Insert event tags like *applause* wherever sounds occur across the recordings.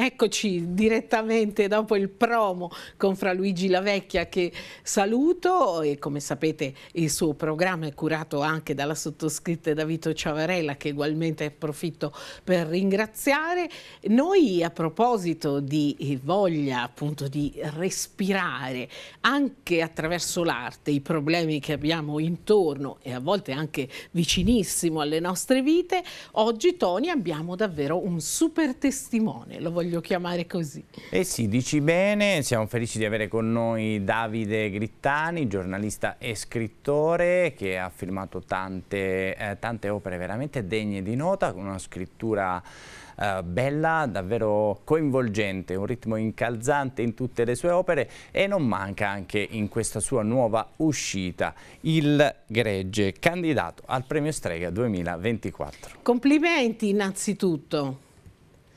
Eccoci direttamente dopo il promo con Fra Luigi Lavecchia che saluto e come sapete il suo programma è curato anche dalla sottoscritta da Vito Ciavarella che ugualmente approfitto per ringraziare. Noi a proposito di voglia appunto di respirare anche attraverso l'arte i problemi che abbiamo intorno e a volte anche vicinissimo alle nostre vite, oggi Tony abbiamo davvero un super testimone, lo voglio voglio chiamare così. Eh sì, dici bene, siamo felici di avere con noi Davide Grittani, giornalista e scrittore che ha firmato tante, eh, tante opere veramente degne di nota, con una scrittura eh, bella, davvero coinvolgente, un ritmo incalzante in tutte le sue opere e non manca anche in questa sua nuova uscita, Il Gregge, candidato al Premio Strega 2024. Complimenti innanzitutto.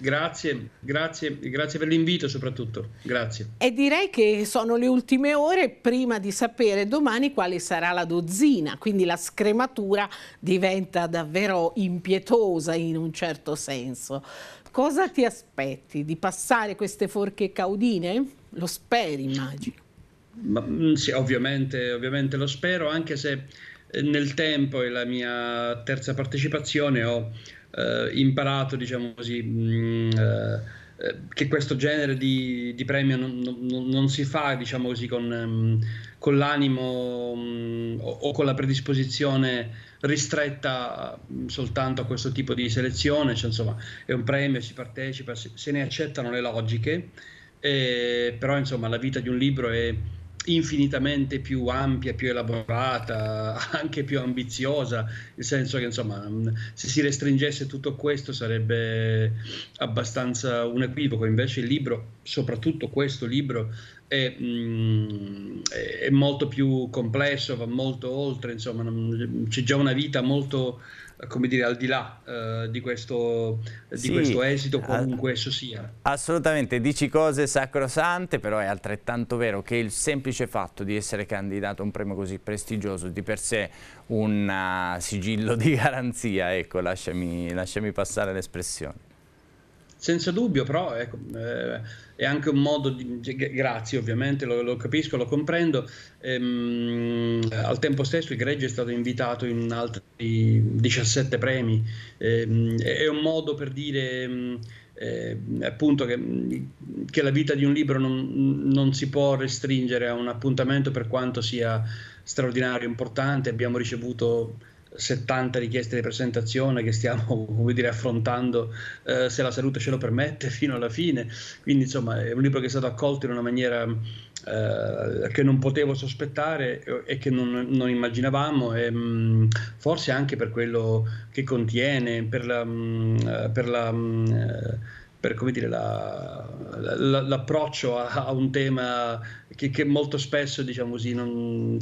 Grazie, grazie, grazie per l'invito soprattutto, grazie. E direi che sono le ultime ore prima di sapere domani quale sarà la dozzina, quindi la scrematura diventa davvero impietosa in un certo senso. Cosa ti aspetti? Di passare queste forche caudine? Lo speri immagino. Ma, mm, sì, ovviamente, ovviamente lo spero, anche se eh, nel tempo e la mia terza partecipazione ho eh, imparato, diciamo così, mh, mm, eh, eh, che questo genere di, di premio non, non, non, si fa, diciamo così, con, mm, con l'animo mh, mm, o, o, con la predisposizione ristretta soltanto a questo tipo di selezione, cioè, insomma è un premio, si partecipa, se, se ne accettano le logiche, eh, però insomma la vita di un libro è infinitamente più ampia, più elaborata, *laughs* anche più ambiziosa, nel senso che insomma se si restringesse tutto questo sarebbe abbastanza un equivoco, invece il libro, soprattutto questo libro, è, mh, mm, è molto più complesso, va molto oltre, insomma, non, c'è già una vita molto come dire, al di là uh, di, questo, di sì, questo, esito, qualunque esso sia. Assolutamente, dici cose sacrosante, però è altrettanto vero che il semplice fatto di essere candidato a un premio così prestigioso, di per sé un uh, sigillo di garanzia, ecco, lasciami, lasciami passare l'espressione senza dubbio, però ecco, eh, è anche un modo di... Cioè, grazie ovviamente, lo, lo capisco, lo comprendo. Ehm, al tempo stesso il Greggio è stato invitato in altri 17 premi. Ehm, è un modo per dire... Ehm, eh, appunto che, che, la vita di un libro non, non, si può restringere a un appuntamento per quanto sia straordinario, importante. Abbiamo ricevuto 70 richieste di presentazione che stiamo *laughs* come dire, affrontando eh, se la salute ce lo permette *laughs* fino alla fine. Quindi insomma è un libro che è stato accolto in una maniera eh, che non potevo sospettare e che non, non immaginavamo e mh, mm, forse anche per quello che contiene, per la... Mh, mm, eh, per la mh, mm, eh, per come dire, la, la, l'approccio a, a, un tema che, che molto spesso diciamo così, non,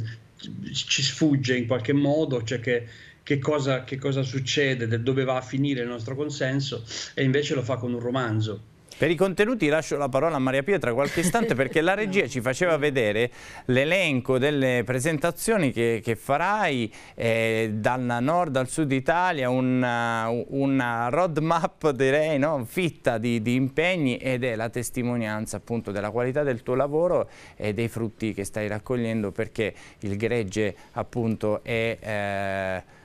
ci sfugge in qualche modo, cioè che, che, cosa, che cosa succede, dove va a finire il nostro consenso, e invece lo fa con un romanzo. Per i contenuti lascio la parola a Maria tra qualche istante *laughs* perché la regia ci faceva vedere l'elenco delle presentazioni che, che farai eh, dal nord al sud Italia, una, uh, una roadmap direi no? fitta di, di, impegni ed è la testimonianza appunto della qualità del tuo lavoro e dei frutti che stai raccogliendo perché il gregge appunto è... Eh,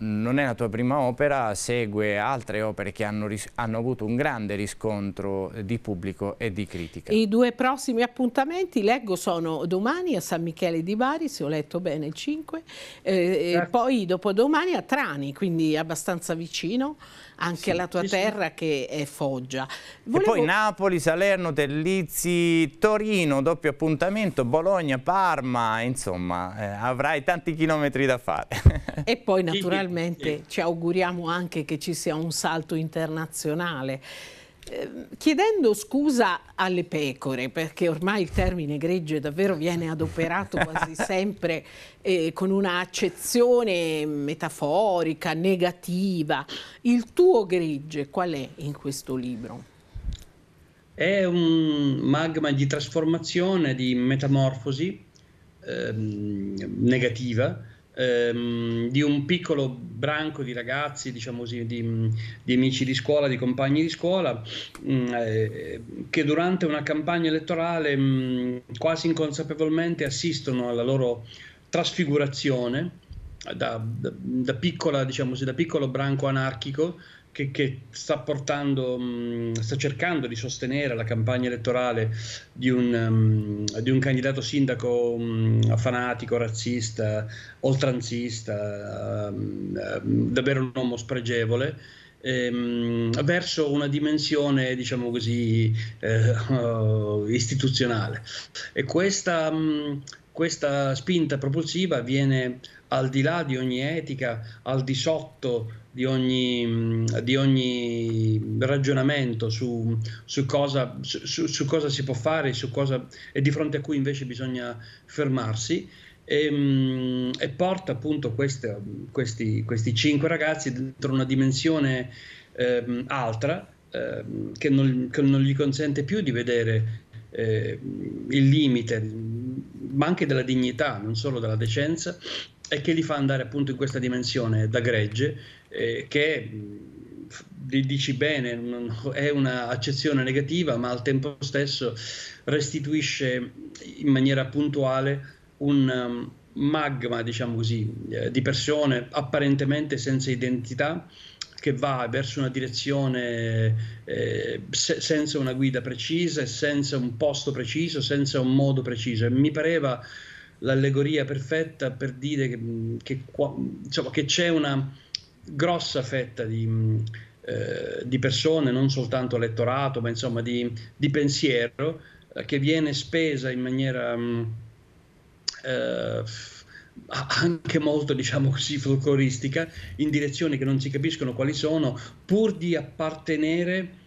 non è la tua prima opera, segue altre opere che hanno, hanno, avuto un grande riscontro eh, di pubblico e di critica. I due prossimi appuntamenti, leggo, sono domani a San Michele di Bari, se ho letto bene il 5, eh, certo. e poi dopodomani a Trani, quindi abbastanza vicino anche sì, alla tua sì, terra sì. che è Foggia. Volevo... E poi Napoli, Salerno, Tellizzi, Torino, doppio appuntamento, Bologna, Parma, insomma eh, avrai tanti chilometri da fare. E poi naturalmente naturalmente sì, ci auguriamo anche che ci sia un salto internazionale. Ehm, chiedendo scusa alle pecore, perché ormai il termine gregge davvero viene adoperato quasi *laughs* sempre eh, con una accezione metaforica, negativa, il tuo gregge qual è in questo libro? È un magma di trasformazione, di metamorfosi ehm, negativa, ehm, di un piccolo branco di ragazzi, diciamo così, di, di amici di scuola, di compagni di scuola, mh, mm, eh, che durante una campagna elettorale mh, mm, quasi inconsapevolmente assistono alla loro trasfigurazione da, da, da, piccola, diciamo così, da piccolo branco anarchico che, che sta, portando, sta cercando di sostenere la campagna elettorale di un, di un candidato sindaco fanatico, razzista, oltranzista, davvero un uomo spregevole. Ehm, verso una dimensione diciamo così eh, *laughs* istituzionale e questa, questa spinta propulsiva viene al di là di ogni etica, al di sotto di ogni, di ogni ragionamento su, su, cosa, su, su, cosa, si può fare cosa, e di fronte a cui invece bisogna fermarsi. E, ehm, e porta appunto queste, questi, questi, cinque ragazzi dentro una dimensione eh, altra eh, che, non, che non gli consente più di vedere eh, il limite, ma anche della dignità, non solo della decenza, e che li fa andare appunto in questa dimensione da gregge eh, che dici bene, è un'accezione negativa, ma al tempo stesso restituisce in maniera puntuale un um, magma, diciamo così, eh, di persone apparentemente senza identità che va verso una direzione eh, se- senza una guida precisa, senza un posto preciso, senza un modo preciso. E mi pareva l'allegoria perfetta per dire che, che, insomma, che c'è una grossa fetta di, eh, di, persone, non soltanto elettorato, ma insomma di, di pensiero, eh, che viene spesa in maniera mm, eh, anche molto, diciamo così, folcloristica, in direzioni che non si capiscono quali sono, pur di appartenere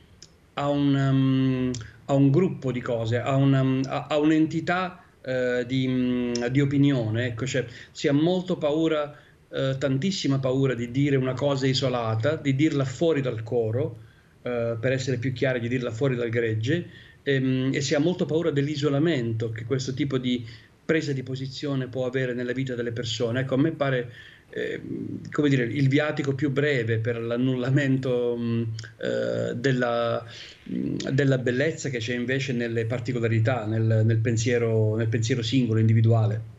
a un, um, a un gruppo di cose, a, una, mm, a, a un'entità eh, di, mm, di, opinione, ecco, cioè, si ha molto paura, eh, tantissima paura di dire una cosa isolata, di dirla fuori dal coro, eh, per essere più chiari, di dirla fuori dal gregge, e, ehm, e si ha molto paura dell'isolamento che questo tipo di presa di posizione può avere nella vita delle persone. Ecco, a me pare Ehm, come dire, il viatico più breve per l'annullamento mh, mm, eh, della, mh, mm, della, bellezza che c'è invece nelle particolarità, nel, nel, pensiero, nel pensiero singolo, individuale.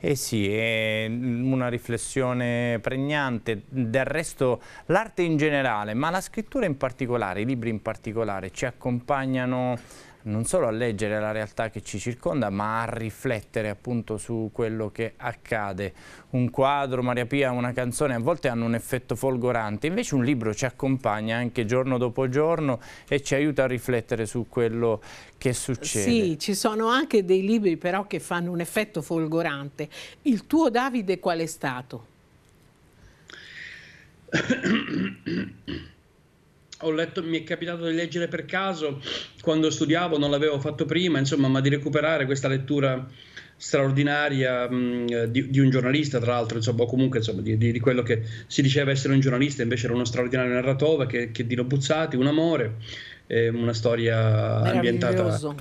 Eh sì, è una riflessione pregnante, del resto l'arte in generale, ma la scrittura in particolare, i libri in particolare, ci accompagnano non solo a leggere la realtà che ci circonda, ma a riflettere appunto su quello che accade. Un quadro, Maria Pia, una canzone a volte hanno un effetto folgorante, invece un libro ci accompagna anche giorno dopo giorno e ci aiuta a riflettere su quello che succede. Sì, ci sono anche dei libri però che fanno un effetto folgorante. Il tuo Davide qual è stato? *coughs* ho letto, mi è capitato di leggere per caso quando studiavo, non l'avevo fatto prima, insomma, ma di recuperare questa lettura straordinaria mh, mm, di, di, un giornalista, tra l'altro, insomma, o comunque insomma, di, di, di, quello che si diceva essere un giornalista, invece era uno straordinario narratore che, che di Buzzati, un amore eh, una storia ambientata eh,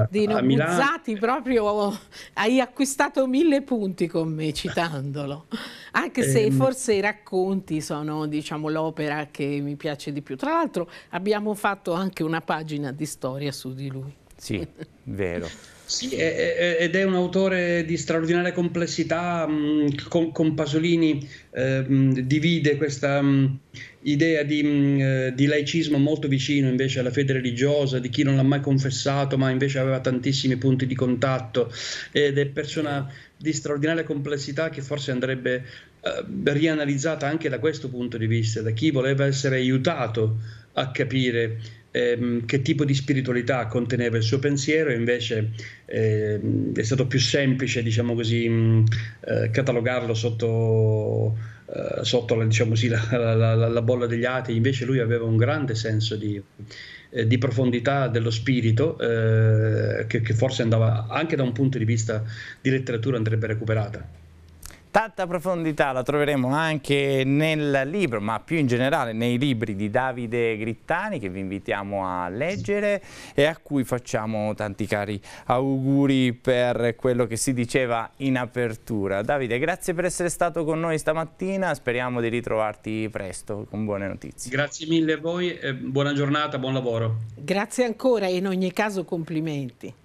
a, di Nobuzzati proprio hai acquistato mille punti con me citandolo anche se eh, forse i racconti sono diciamo, l'opera che mi piace di più tra l'altro abbiamo fatto anche una pagina di storia su di lui sì, vero *laughs* Sì, è, è, ed è un autore di straordinaria complessità, mh, mm, con, con, Pasolini eh, mh, divide questa mh, mm, idea di, mm, eh, di, laicismo molto vicino invece alla fede religiosa, di chi non l'ha mai confessato ma invece aveva tantissimi punti di contatto ed è persona di straordinaria complessità che forse andrebbe eh, rianalizzata anche da questo punto di vista, da chi voleva essere aiutato a capire ehm, che tipo di spiritualità conteneva il suo pensiero, invece ehm, è stato più semplice, diciamo così, mh, eh, catalogarlo sotto, eh, sotto la, diciamo così, la, la, la, bolla degli atei, invece lui aveva un grande senso di, eh, di profondità dello spirito eh, che, che forse andava anche da un punto di vista di letteratura andrebbe recuperata. Tanta profondità la troveremo anche nel libro, ma più in generale nei libri di Davide Grittani che vi invitiamo a leggere e a cui facciamo tanti cari auguri per quello che si diceva in apertura. Davide, grazie per essere stato con noi stamattina, speriamo di ritrovarti presto con buone notizie. Grazie mille a voi, buona giornata, buon lavoro. Grazie ancora e in ogni caso complimenti.